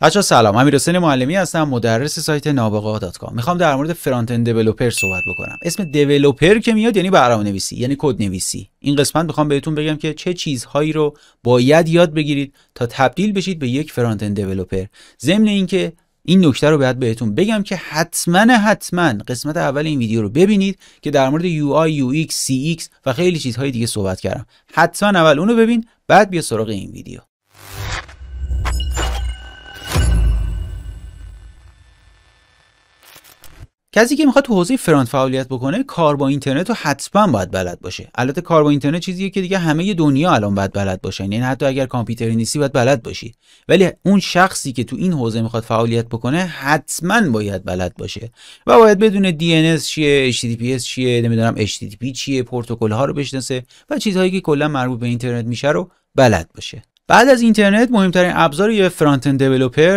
بچا سلام امیر حسین معلمی هستم مدرس سایت نابغه کام میخوام در مورد فرانت اند دیولپر صحبت بکنم اسم دیولپر که میاد یعنی برنامه نویسی یعنی کد نویسی این قسمت میخوام بهتون بگم که چه چیزهایی رو باید یاد بگیرید تا تبدیل بشید به یک فرانت اند دیولپر ضمن اینکه این نکته رو باید بهتون بگم که حتما حتما قسمت اول این ویدیو رو ببینید که در مورد UI UX CX و خیلی چیزهای دیگه صحبت کردم حتما اول اون رو ببین بعد بیا سراغ این ویدیو کسی که میخواد تو حوزه فرانت فعالیت بکنه کار با اینترنت رو حتما باید بلد باشه البته کار با اینترنت چیزیه که دیگه همه دنیا الان باید بلد باشن یعنی حتی اگر کامپیوتری نیستی باید بلد باشی ولی اون شخصی که تو این حوزه میخواد فعالیت بکنه حتما باید بلد باشه و باید بدونه DNS چیه HTTPS چیه نمیدونم HTTP چیه پروتکل ها رو بشناسه و چیزهایی که کلا مربوط به اینترنت میشه رو بلد باشه بعد از اینترنت مهمترین ابزار یه فرانت اند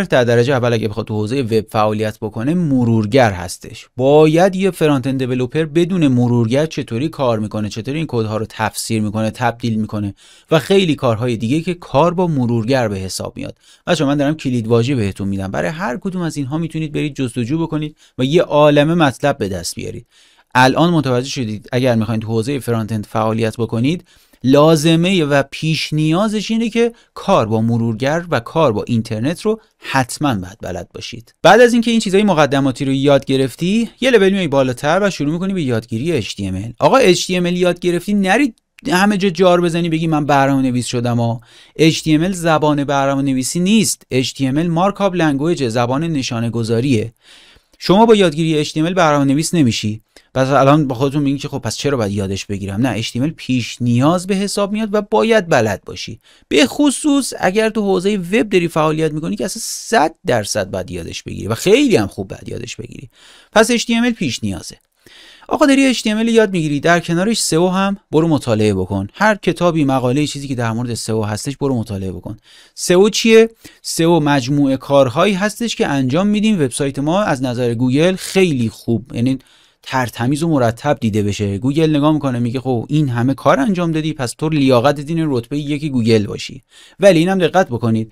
در درجه اول اگه بخواد تو حوزه وب فعالیت بکنه مرورگر هستش باید یه فرانت اند بدون مرورگر چطوری کار میکنه چطوری این کدها رو تفسیر میکنه تبدیل میکنه و خیلی کارهای دیگه که کار با مرورگر به حساب میاد بچه‌ها من دارم کلید واژه بهتون میدم برای هر کدوم از اینها میتونید برید جستجو بکنید و یه عالمه مطلب به دست بیارید الان متوجه شدید اگر میخواید تو حوزه فرانت فعالیت بکنید لازمه و پیش نیازش اینه که کار با مرورگر و کار با اینترنت رو حتما باید بلد باشید بعد از اینکه این چیزهای مقدماتی رو یاد گرفتی یه لول میای بالاتر و شروع میکنی به یادگیری HTML آقا HTML یاد گرفتی نرید همه جا جار بزنی بگی من برنامه نویس شدم و HTML زبان برنامه نویسی نیست HTML مارکاب لنگویج زبان نشانه گذاریه شما با یادگیری HTML برنامه نویس نمیشی پس الان با خودتون میگین که خب پس چرا باید یادش بگیرم نه HTML پیش نیاز به حساب میاد و باید بلد باشی به خصوص اگر تو حوزه وب داری فعالیت میکنی که اصلا 100 درصد باید یادش بگیری و خیلی هم خوب باید یادش بگیری پس HTML پیش نیازه آقا داری HTML یاد میگیری در کنارش سو هم برو مطالعه بکن هر کتابی مقاله چیزی که در مورد سو هستش برو مطالعه بکن سو چیه سو مجموعه کارهایی هستش که انجام میدیم وبسایت ما از نظر گوگل خیلی خوب یعنی ترتمیز و مرتب دیده بشه گوگل نگاه میکنه میگه خب این همه کار انجام دادی پس تو لیاقت دین رتبه یکی گوگل باشی ولی اینم دقت بکنید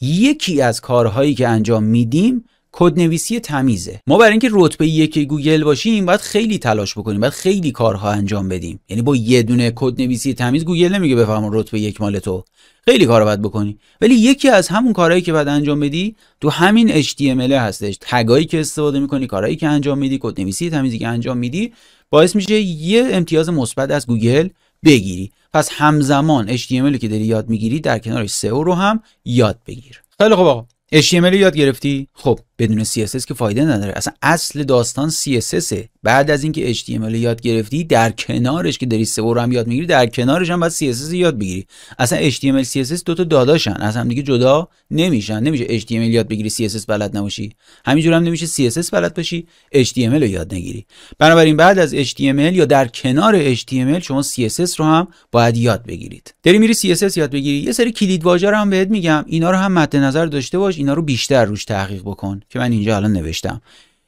یکی از کارهایی که انجام میدیم کدنویسی تمیزه ما برای اینکه رتبه یک گوگل باشیم باید خیلی تلاش بکنیم باید خیلی کارها انجام بدیم یعنی با یه دونه کدنویسی تمیز گوگل نمیگه بفهم رتبه یک مال تو خیلی کار باید بکنی ولی یکی از همون کارهایی که باید انجام بدی تو همین HTML هستش تگایی که استفاده میکنی کارهایی که انجام میدی کدنویسی تمیزی که انجام میدی باعث میشه یه امتیاز مثبت از گوگل بگیری پس همزمان HTML که داری یاد میگیری در کنارش SEO رو هم یاد بگیر خیلی خب آقا HTML یاد گرفتی خب بدون CSS که فایده نداره اصلا اصل داستان CSS بعد از اینکه HTML یاد گرفتی در کنارش که داری سئو رو هم یاد میگیری در کنارش هم باید CSS یاد بگیری اصلا HTML CSS دو تا داداشن از هم دیگه جدا نمیشن نمیشه HTML یاد بگیری CSS بلد نباشی همینجور هم نمیشه CSS بلد باشی HTML رو یاد نگیری بنابراین بعد از HTML یا در کنار HTML شما CSS رو هم باید یاد بگیرید داری میری CSS یاد بگیری یه سری کلید واژه هم بهت میگم اینا رو هم مد نظر داشته باش اینا رو بیشتر روش تحقیق بکن که من اینجا الان نوشتم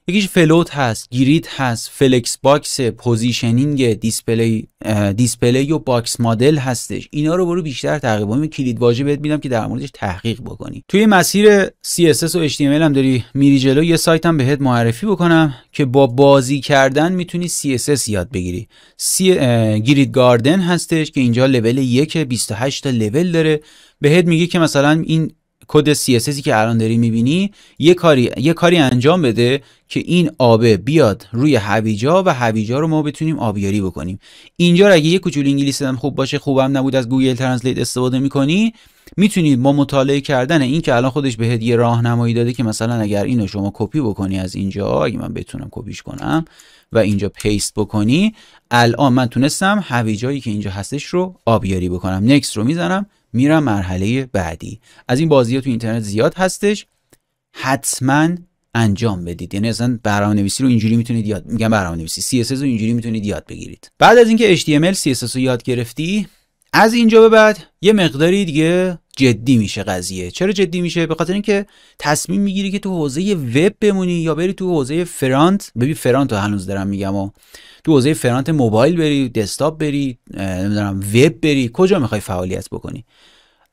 یکیش فلوت هست گریت هست فلکس باکس پوزیشنینگ دیسپلی دیسپلی و باکس مدل هستش اینا رو برو بیشتر تعقیب کنیم کلید واژه بهت میدم که در موردش تحقیق بکنی توی مسیر CSS و HTML هم داری میری جلو یه سایت بهت معرفی بکنم که با بازی کردن میتونی CSS یاد بگیری سی... گرید گاردن هستش که اینجا لول 1 28 تا لول داره بهت میگه که مثلا این کد CSSی که الان داری میبینی یه کاری یه کاری انجام بده که این آبه بیاد روی هویجا و هویجا رو ما بتونیم آبیاری بکنیم اینجا رو اگه یه کوچولو انگلیسی هم خوب باشه خوبم نبود از گوگل ترنسلیت استفاده میکنی میتونید با مطالعه کردن این که الان خودش بهت یه راهنمایی داده که مثلا اگر اینو شما کپی بکنی از اینجا اگه من بتونم کپیش کنم و اینجا پیست بکنی الان من تونستم هویجایی که اینجا هستش رو آبیاری بکنم نکس رو میزنم میرم مرحله بعدی از این بازی ها تو اینترنت زیاد هستش حتما انجام بدید یعنی اصلا نویسی رو اینجوری میتونید یاد میگم نویسی CSS رو اینجوری میتونید یاد بگیرید بعد از اینکه HTML CSS رو یاد گرفتی از اینجا به بعد یه مقداری دیگه جدی میشه قضیه چرا جدی میشه به خاطر اینکه تصمیم میگیری که تو حوزه وب بمونی یا بری تو حوزه فرانت ببین فرانت رو هنوز دارم میگم و تو حوزه فرانت موبایل بری دسکتاپ بری نمیدونم وب بری کجا میخوای فعالیت بکنی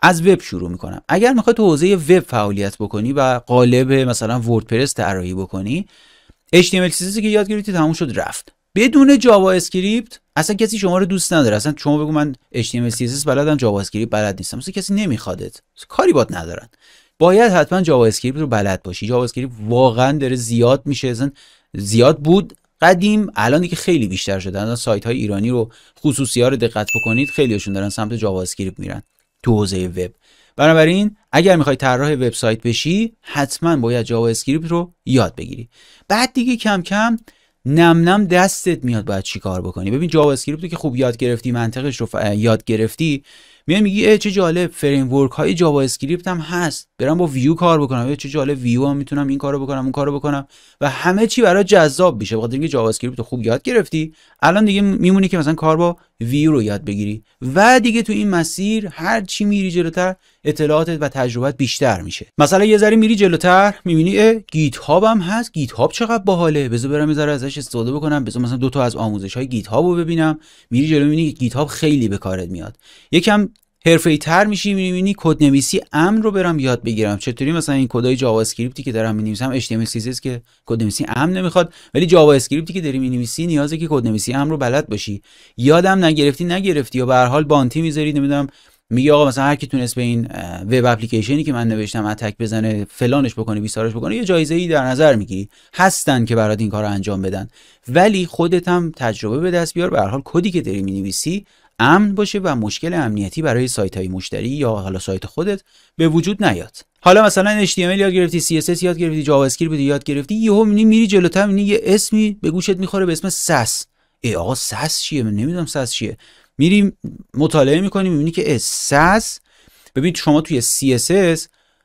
از وب شروع میکنم اگر میخوای تو حوزه وب فعالیت بکنی و قالب مثلا وردپرس طراحی بکنی html چیزی که یاد گرفتی تموم شد رفت بدون جاوا اسکریپت اصلا کسی شما رو دوست نداره اصلا شما بگو من HTML CSS بلدم جاوا اسکریپت بلد نیستم اصلا کسی نمیخوادت کاری بات ندارن باید حتما جاوا اسکریپت رو بلد باشی جاوا اسکریپت واقعا داره زیاد میشه اصلا زیاد بود قدیم الان دیگه خیلی بیشتر شده الان سایت های ایرانی رو خصوصی ها رو دقت بکنید خیلیشون دارن سمت جاوا اسکریپت میرن تو حوزه وب بنابراین اگر میخوای طراح وبسایت بشی حتما باید جاوا اسکریپت رو یاد بگیری بعد دیگه کم کم نم نم دستت میاد باید چی کار بکنی ببین جاوا اسکریپت تو که خوب یاد گرفتی منطقش رو ف... یاد گرفتی میای میگی ای چه جالب فریم ورک های جاوا اسکریپت هم هست برم با ویو کار بکنم چه جالب ویو هم میتونم این کارو بکنم اون کارو بکنم و همه چی برای جذاب میشه بخاطر اینکه جاوا اسکریپت خوب یاد گرفتی الان دیگه میمونی که مثلا کار با ویو رو یاد بگیری و دیگه تو این مسیر هر چی میری جلوتر اطلاعاتت و تجربت بیشتر میشه مثلا یه ذره میری جلوتر میبینی گیت هاب هم هست گیت هاب چقدر باحاله بذار برم یه ازش استفاده بکنم بذار مثلا دو تا از آموزش های گیت هاب رو ببینم میری جلو میبینی گیت هاب خیلی به کارت میاد یکم ای تر میشی میبینی کد نویسی رو برم یاد بگیرم چطوری مثلا این کدای جاوا اسکریپتی که دارم اچ HTML ام که کد نویسی نمیخواد ولی جاوا اسکریپتی که داری مینویسی نیازه که کد نویسی امر رو بلد باشی یادم نگرفتی نگرفتی یا به هر حال بانتی میذاری نمیدونم میگه آقا مثلا هر کی تونست به این وب اپلیکیشنی که من نوشتم اتک بزنه فلانش بکنه بیسارش بکنه یه جایزه ای در نظر میگیری هستن که برات این کار رو انجام بدن ولی خودت هم تجربه به دست بیار به هر حال کدی که داری مینویسی امن باشه و مشکل امنیتی برای سایت های مشتری یا حالا سایت خودت به وجود نیاد حالا مثلا HTML یاد گرفتی CSS یاد گرفتی جاوا اسکریپت یاد گرفتی یهو میری جلوتر یه اسمی به گوشت میخوره به اسم سس ای آقا سس چیه من نمیدونم سس چیه میریم مطالعه میکنیم میبینی که سس ببین شما توی CSS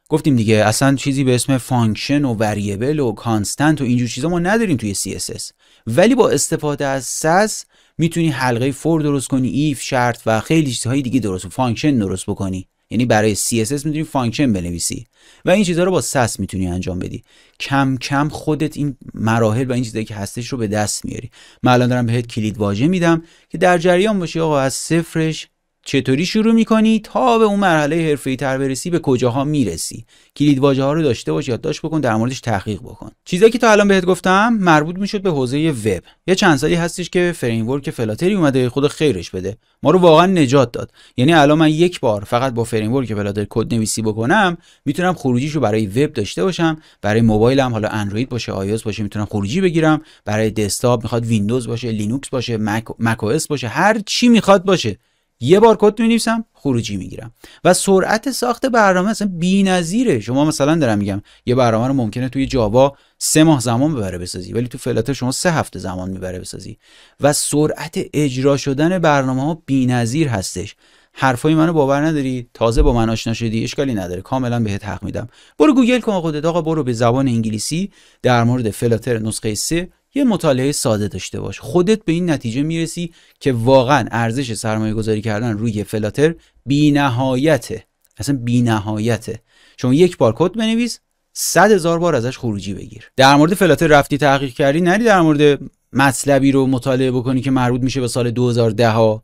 گفتیم دیگه اصلا چیزی به اسم فانکشن و وریبل و کانستنت و اینجور چیزا ما نداریم توی CSS ولی با استفاده از SAS، میتونی حلقه فور درست کنی ایف شرط و خیلی چیزهای دیگه درست فانکشن درست بکنی یعنی برای CSS میتونی فانکشن بنویسی و این چیزها رو با سس میتونی انجام بدی کم کم خودت این مراحل و این چیزایی که هستش رو به دست میاری من الان دارم بهت کلید واژه میدم که در جریان باشی آقا از صفرش چطوری شروع میکنی تا به اون مرحله حرفه تر برسی به کجاها میرسی کلید واژه ها رو داشته باش یادداشت بکن در موردش تحقیق بکن چیزایی که تا الان بهت گفتم مربوط میشد به حوزه وب یه چند سالی هستش که فریم ورک فلاتری اومده خود خیرش بده ما رو واقعا نجات داد یعنی الان من یک بار فقط با فریم ورک فلاتر کد نویسی بکنم میتونم خروجیشو برای وب داشته باشم برای موبایلم حالا اندروید باشه آیوس باشه میتونم خروجی بگیرم برای دسکتاپ میخواد ویندوز باشه لینوکس باشه مک, مک باشه هر چی میخواد باشه یه بار کد می‌نویسم خروجی میگیرم و سرعت ساخت برنامه اصلا بی‌نظیره شما مثلا دارم میگم یه برنامه رو ممکنه توی جاوا سه ماه زمان ببره بسازی ولی تو فلاتر شما سه هفته زمان میبره بسازی و سرعت اجرا شدن برنامه ها بی‌نظیر هستش حرفای منو باور نداری تازه با من آشنا شدی اشکالی نداره کاملا بهت حق میدم برو گوگل کن خودت آقا برو به زبان انگلیسی در مورد فلاتر نسخه 3 یه مطالعه ساده داشته باش خودت به این نتیجه میرسی که واقعا ارزش سرمایه گذاری کردن روی فلاتر بی نهایته اصلا بی نهایته چون یک بار کد بنویس صد هزار بار ازش خروجی بگیر در مورد فلاتر رفتی تحقیق کردی نری در مورد مطلبی رو مطالعه بکنی که مربوط میشه به سال 2010 ها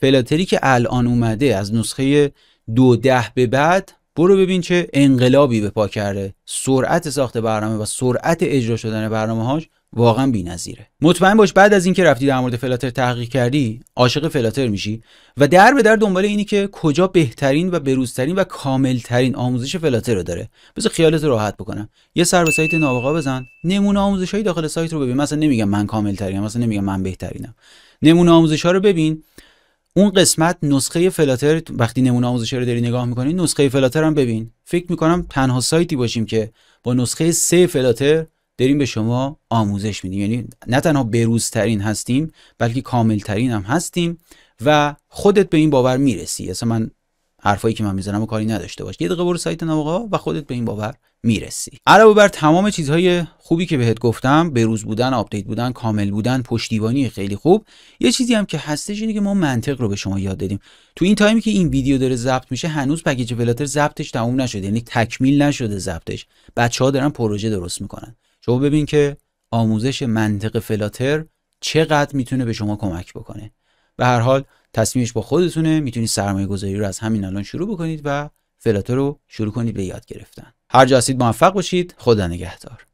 فلاتری که الان اومده از نسخه دو ده به بعد برو ببین چه انقلابی به پا کرده سرعت ساخت برنامه و سرعت اجرا شدن برنامه هاش واقعا نظیره مطمئن باش بعد از اینکه رفتی در مورد فلاتر تحقیق کردی عاشق فلاتر میشی و در به در دنبال اینی که کجا بهترین و بروزترین و کاملترین آموزش فلاتر رو داره بذار خیالت راحت بکنم یه سر به سایت نابغا بزن نمونه آموزش داخل سایت رو ببین مثلا نمیگم من کاملترینم مثلا نمیگم من بهترینم نمونه آموزش ها رو ببین اون قسمت نسخه فلاتر وقتی نمونه آموزشی رو داری نگاه میکنی نسخه فلاتر هم ببین فکر میکنم تنها سایتی باشیم که با نسخه سه فلاتر داریم به شما آموزش میدیم یعنی نه تنها بروزترین هستیم بلکه کاملترین هم هستیم و خودت به این باور میرسی اصلا من حرفایی که من میزنم و کاری نداشته باش یه دقیقه برو سایت نواقا و خودت به این باور میرسی علاوه بر تمام چیزهای خوبی که بهت گفتم بروز بودن آپدیت بودن کامل بودن پشتیبانی خیلی خوب یه چیزی هم که هستش اینه که ما منطق رو به شما یاد دادیم تو این تایمی که این ویدیو داره ضبط میشه هنوز پکیج فلاتر ضبطش تموم نشده یعنی تکمیل نشده ضبطش بچه‌ها دارن پروژه درست میکنن شما ببین که آموزش منطق فلاتر چقدر میتونه به شما کمک بکنه به هر حال تصمیمش با خودتونه میتونید سرمایه گذاری رو از همین الان شروع بکنید و فلاتو رو شروع کنید به یاد گرفتن هر جا هستید موفق باشید خدا نگهدار